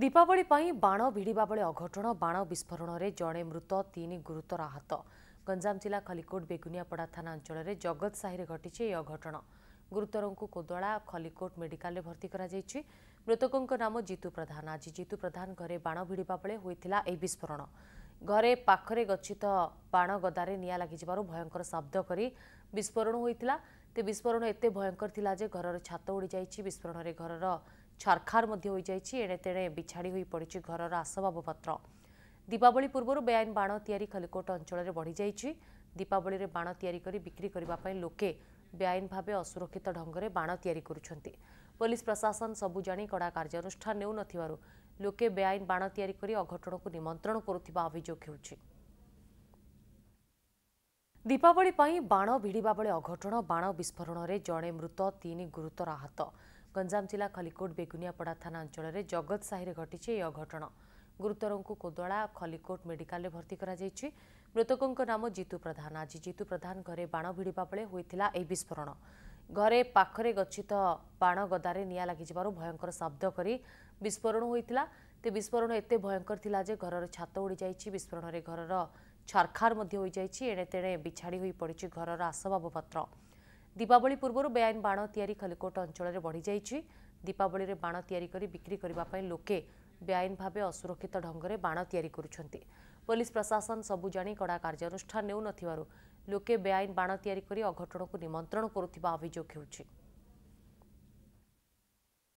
ଦୀପାବଳି ପାଇଁ ବାଣ ଭିଡ଼ିବା ବେଳେ ଅଘଟଣ ବାଣ ବିସ୍ଫୋରଣରେ ଜଣେ ମୃତ ତିନି ଗୁରୁତର ଆହତ ଗଞ୍ଜାମ ଜିଲ୍ଲା ଖଲିକୋଟ ବେଗୁନିଆପଡ଼ା ଥାନା ଅଞ୍ଚଳରେ ଜଗତ ସାହିରେ ଘଟିଛି ଏହି ଅଘଟଣ ଗୁରୁତରଙ୍କୁ କୋଦଳା ଖଲିକୋଟ ମେଡିକାଲରେ ଭର୍ତ୍ତି କରାଯାଇଛି ମୃତକଙ୍କ ନାମ ଜିତୁ ପ୍ରଧାନ ଆଜି ଜିତୁ ପ୍ରଧାନ ଘରେ ବାଣ ଭିଡ଼ିବା ବେଳେ ହୋଇଥିଲା ଏହି ବିସ୍ଫୋରଣ ଘରେ ପାଖରେ ଗଚ୍ଛିତ ବାଣ ଗଦାରେ ନିଆଁ ଲାଗିଯିବାରୁ ଭୟଙ୍କର ଶବ୍ଦ କରି ବିସ୍ଫୋରଣ ହୋଇଥିଲା ତେବେ ବିସ୍ଫୋରଣ ଏତେ ଭୟଙ୍କର ଥିଲା ଯେ ଘରର ଛାତ ଉଡ଼ିଯାଇଛି ବିସ୍ଫୋରଣରେ ଘରର ଛାରଖାର ମଧ୍ୟ ହୋଇଯାଇଛି ଏଣେ ତେଣେ ବିଛାଡ଼ି ହୋଇପଡ଼ିଛି ଘରର ଆସବାବପତ୍ର ଦୀପାବଳି ପୂର୍ବରୁ ବେଆଇନ ବାଣ ତିଆରି ଖଲିକୋଟ ଅଞ୍ଚଳରେ ବଢ଼ିଯାଇଛି ଦୀପାବଳିରେ ବାଣ ତିଆରି କରି ବିକ୍ରି କରିବା ପାଇଁ ଲୋକେ ବେଆଇନ ଭାବେ ଅସୁରକ୍ଷିତ ଢଙ୍ଗରେ ବାଣ ତିଆରି କରୁଛନ୍ତି ପୋଲିସ ପ୍ରଶାସନ ସବୁ ଜାଣି କଡ଼ା କାର୍ଯ୍ୟାନୁଷ୍ଠାନ ନେଉନଥିବାରୁ ଲୋକେ ବେଆଇନ ବାଣ ତିଆରି କରି ଅଘଟଣକୁ ନିମନ୍ତ୍ରଣ କରୁଥିବା ଅଭିଯୋଗ ହେଉଛି ଦୀପାବଳି ପାଇଁ ବାଣ ଭିଡ଼ିବା ବେଳେ ଅଘଟଣ ବାଣ ବିସ୍ଫୋରଣରେ ଜଣେ ମୃତ ତିନି ଗୁରୁତର ଆହତ ଗଞ୍ଜାମ ଜିଲ୍ଲା ଖଲିକୋଟ ବେଗୁନିଆପଡ଼ା ଥାନା ଅଞ୍ଚଳରେ ଜଗତ ସାହିରେ ଘଟିଛି ଏହି ଅଘଟଣ ଗୁରୁତରଙ୍କୁ କୋଦଳା ଖଲିକୋଟ ମେଡିକାଲରେ ଭର୍ତ୍ତି କରାଯାଇଛି ମୃତକଙ୍କ ନାମ ଜିତୁ ପ୍ରଧାନ ଆଜି ଜିତୁ ପ୍ରଧାନ ଘରେ ବାଣ ଭିଡ଼ିବା ବେଳେ ହୋଇଥିଲା ଏହି ବିସ୍ଫୋରଣ ଘରେ ପାଖରେ ଗଚ୍ଛିତ ବାଣ ଗଦାରେ ନିଆଁ ଲାଗିଯିବାରୁ ଭୟଙ୍କର ଶବ୍ଦ କରି ବିସ୍ଫୋରଣ ହୋଇଥିଲା ତେ ବିସ୍ଫୋରଣ ଏତେ ଭୟଙ୍କର ଥିଲା ଯେ ଘରର ଛାତ ଉଡ଼ିଯାଇଛି ବିସ୍ଫୋରଣରେ ଘରର ଛାରଖାର ମଧ୍ୟ ହୋଇଯାଇଛି ଏଣେତେଣେ ବିଛାଡ଼ି ହୋଇପଡ଼ିଛି ଘରର ଆସବାବପତ୍ର ଦୀପାବଳୀ ପୂର୍ବରୁ ବେଆଇନ ବାଣ ତିଆରି ଖଲିକୋଟ ଅଞ୍ଚଳରେ ବଢ଼ିଯାଇଛି ଦୀପାବଳିରେ ବାଣ ତିଆରି କରି ବିକ୍ରି କରିବା ପାଇଁ ଲୋକେ ବେଆଇନ ଭାବେ ଅସୁରକ୍ଷିତ ଢଙ୍ଗରେ ବାଣ ତିଆରି କରୁଛନ୍ତି ପୋଲିସ ପ୍ରଶାସନ ସବୁ ଜାଣି କଡ଼ା କାର୍ଯ୍ୟାନୁଷ୍ଠାନ ନେଉନଥିବାରୁ ଲୋକେ ବେଆଇନ ବାଣ ତିଆରି କରି ଅଘଟଣକୁ ନିମନ୍ତ୍ରଣ କରୁଥିବା ଅଭିଯୋଗ ହେଉଛି